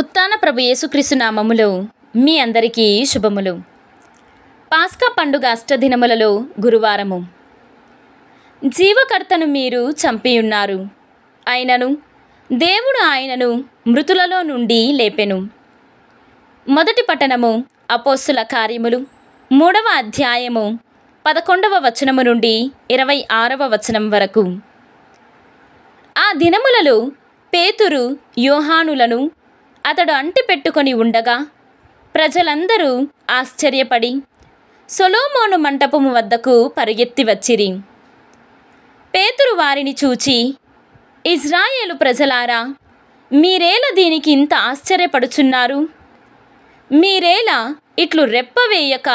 ఉత్తాన ప్రభు యేసుక్రీస్తు నామములో మీ అందరికీ శుభములు పాస్కా పండుగ అష్టదినములలో గురువారము జీవకర్తను మీరు చంపియున్నారు ఆయనను దేవుడు ఆయనను మృతులలో నుండి లేపెను మొదటి పట్టణము అపోస్సుల కార్యములు మూడవ అధ్యాయము పదకొండవ వచనము నుండి ఇరవై ఆరవ వచనం వరకు ఆ దినములలో పేతురు యోహానులను అతడు అంటి ఉండగా ప్రజలందరూ ఆశ్చర్యపడి సొలోమోను మంటపము వద్దకు పరిగెత్తి వచ్చిరి పేతురు వారిని చూచి ఇజ్రాయేలు ప్రజలారా మీరేలా దీనికి ఇంత ఆశ్చర్యపడుచున్నారు మీరేలా ఇట్లు రెప్పవేయక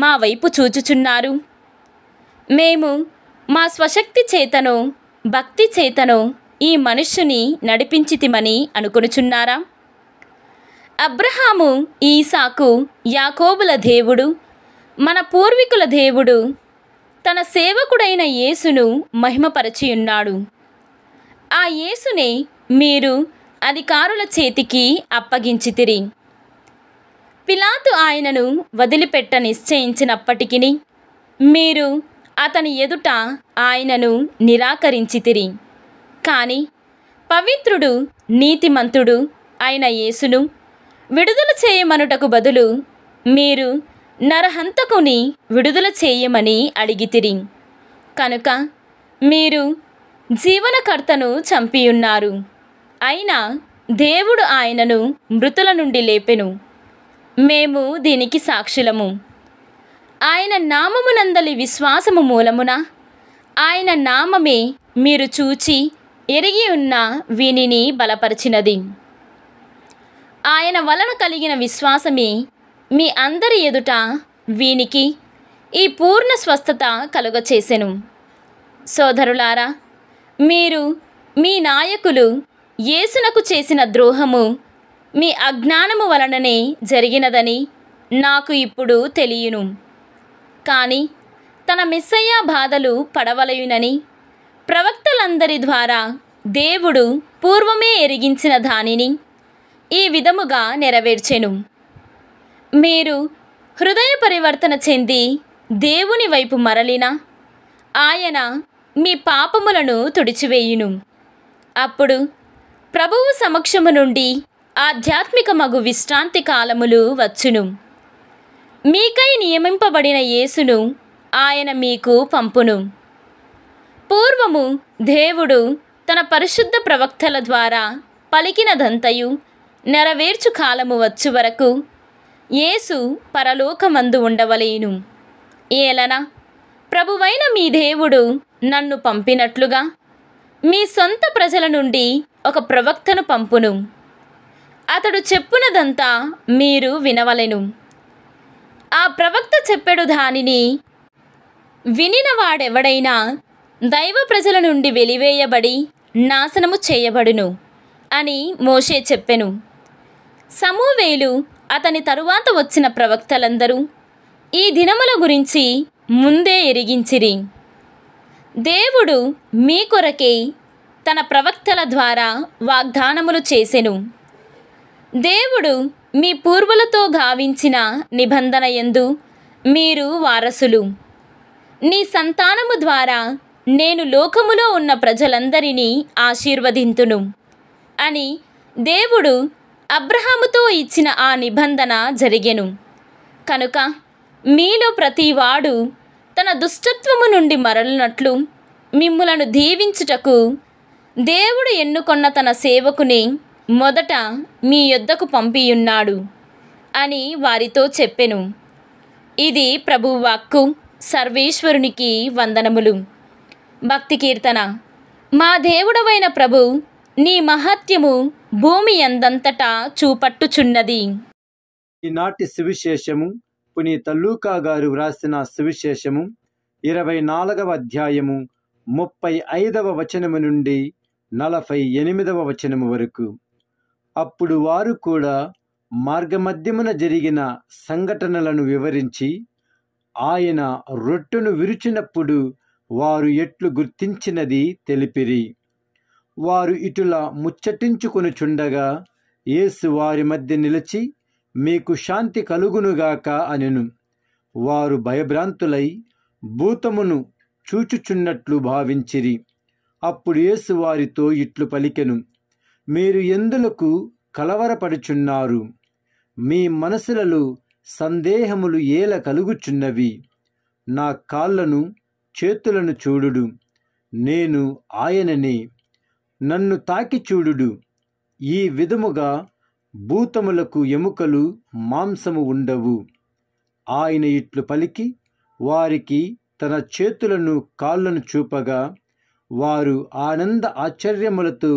మా వైపు చూచుచున్నారు మేము మా స్వశక్తి చేతను భక్తి చేతను ఈ మనుష్యుని నడిపించితిమని అనుకునుచున్నారా అబ్రహాము ఈసాకు యాకోబుల దేవుడు మన పూర్వీకుల దేవుడు తన సేవకుడైన యేసును మహిమపరచియున్నాడు ఆ యేసునే మీరు అధికారుల చేతికి అప్పగించితిరి పిలాతు ఆయనను వదిలిపెట్ట నిశ్చయించినప్పటికీ మీరు అతని ఎదుట ఆయనను నిరాకరించితిరి కానీ పవిత్రుడు నీతిమంతుడు అయిన యేసును విడుదల చేయమనుటకు బదులు మీరు నరహంతకుని విడుదల చేయమని అడిగితిరి కనుక మీరు జీవనకర్తను చంపియున్నారు అయినా దేవుడు ఆయనను మృతుల నుండి లేపెను మేము దీనికి సాక్షులము ఆయన నామమునందలి విశ్వాసము మూలమున ఆయన నామమే మీరు చూచి ఎరిగి ఉన్న వీనిని బలపరిచినది ఆయన వలన కలిగిన విశ్వాసమే మీ అందరి ఎదుట వీనికి ఈ పూర్ణ స్వస్థత కలుగచేసెను సోదరులారా మీరు మీ నాయకులు యేసునకు చేసిన ద్రోహము మీ అజ్ఞానము వలననే జరిగినదని నాకు ఇప్పుడు తెలియను కానీ తన మిస్సయ్య బాధలు పడవలయునని ప్రవక్తలందరి ద్వారా దేవుడు పూర్వమే ఎరిగించిన దానిని ఈ విధముగా నెరవేర్చెను మీరు హృదయ పరివర్తన చెంది దేవుని వైపు మరలిన ఆయన మీ పాపములను తుడిచివేయును అప్పుడు ప్రభువు సమక్షము నుండి ఆధ్యాత్మిక మగు విశ్రాంతి కాలములు వచ్చును మీకై నియమింపబడిన యేసును ఆయన మీకు పంపును పూర్వము దేవుడు తన పరిశుద్ధ ప్రవక్తల ద్వారా పలికినదంతయు నెరవేర్చు కాలము వచ్చు వరకు యేసు పరలోకమందు ఉండవలేను ఏలన ప్రభువైన మీ దేవుడు నన్ను పంపినట్లుగా మీ సొంత ప్రజల నుండి ఒక ప్రవక్తను పంపును అతడు చెప్పునదంతా మీరు వినవలెను ఆ ప్రవక్త చెప్పెడు దానిని వినినవాడెవడైనా దైవ ప్రజల నుండి వెలివేయబడి నాశనము చేయబడును అని మోషే చెప్పెను సమూవేలు అతని తరువాత వచ్చిన ప్రవక్తలందరూ ఈ దినముల గురించి ముందే ఎరిగించిరి దేవుడు మీ కొరకే తన ప్రవక్తల ద్వారా వాగ్దానములు చేసెను దేవుడు మీ పూర్వులతో గావించిన నిబంధన ఎందు మీరు వారసులు నీ సంతానము ద్వారా నేను లోకములో ఉన్న ప్రజలందరినీ ఆశీర్వదింతును అని దేవుడు అబ్రహాముతో ఇచ్చిన ఆ నిబంధన జరిగెను కనుక మీలో ప్రతివాడు తన దుష్టత్వము నుండి మరలినట్లు మిమ్ములను దీవించుటకు దేవుడు ఎన్నుకొన్న తన సేవకుని మొదట మీ యొద్దకు పంపియున్నాడు అని వారితో చెప్పెను ఇది ప్రభువాక్కు సర్వేశ్వరునికి వందనములు భక్తి కీర్తన మా దేవుడవైన ప్రభు నీ మహత్యము భూమి ఎందంతటా చూపట్టుచున్నది ఈనాటి సువిశేషము పునీత గారు వ్రాసిన సువిశేషము ఇరవై నాలుగవ అధ్యాయము ముప్పై ఐదవ వచనము నుండి నలభై ఎనిమిదవ వచనము వరకు అప్పుడు వారు కూడా మార్గమధ్యమున జరిగిన సంఘటనలను వివరించి ఆయన రొట్టును విరుచినప్పుడు వారు ఎట్లు గుర్తించినది తెలిపిరి వారు ఇటులా ముచ్చటించుకొనుచుండగా యేసు వారి మధ్య నిలిచి మీకు శాంతి కలుగునుగాక అనెను వారు భయభ్రాంతులై భూతమును చూచుచున్నట్లు భావించిరి అప్పుడు యేసు వారితో ఇట్లు పలికెను మీరు ఎందులకు కలవరపడుచున్నారు మీ మనసులలో సందేహములు ఏల కలుగుచున్నవి నా కాళ్లను చేతులను చూడుడు నేను ఆయననే నన్ను తాకి చూడుడు ఈ విధముగా భూతములకు ఎముకలు మాంసము ఉండవు ఆయన ఇట్లు పలికి వారికి తన చేతులను కాళ్ళను చూపగా వారు ఆనంద ఆశ్చర్యములతో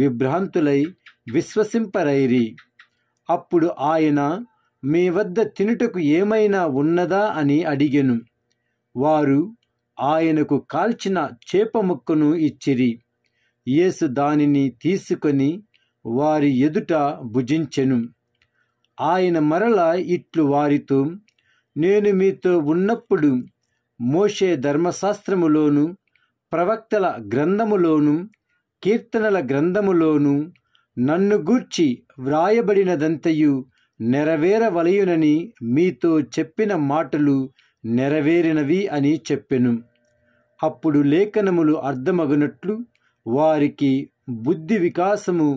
విభ్రాంతులై విశ్వసింపరైరి అప్పుడు ఆయన మీ వద్ద తినుటకు ఏమైనా ఉన్నదా అని అడిగెను వారు ఆయనకు కాల్చిన చేప ముక్కను ఇచ్చిరి యేసు దానిని తీసుకొని వారి ఎదుట భుజించెను ఆయన మరల ఇట్లు వారితో నేను మీతో ఉన్నప్పుడు మోషే ధర్మశాస్త్రములోను ప్రవక్తల గ్రంథములోను కీర్తనల గ్రంథములోను నన్ను గూర్చి వ్రాయబడినదంతయు నెరవేరవలయునని మీతో చెప్పిన మాటలు నెరవేరినవి అని చెప్పెను అప్పుడు లేఖనములు అర్థమగునట్లు వారికి బుద్ధి వికాసము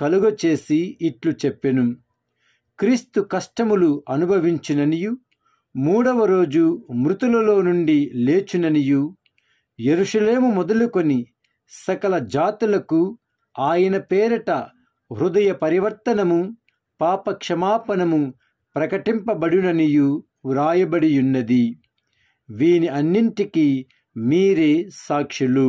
కలుగచేసి ఇట్లు చెప్పెను క్రీస్తు కష్టములు అనుభవించిననియు మూడవ రోజు మృతులలో నుండి లేచుననియు ఎరుషులేము మొదలుకొని సకల జాతులకు ఆయన పేరట హృదయ పరివర్తనము పాపక్షమాపణము ప్రకటింపబడుననియు వ్రాయబడియున్నది వీని అన్నింటికీ మీరే సాక్షులు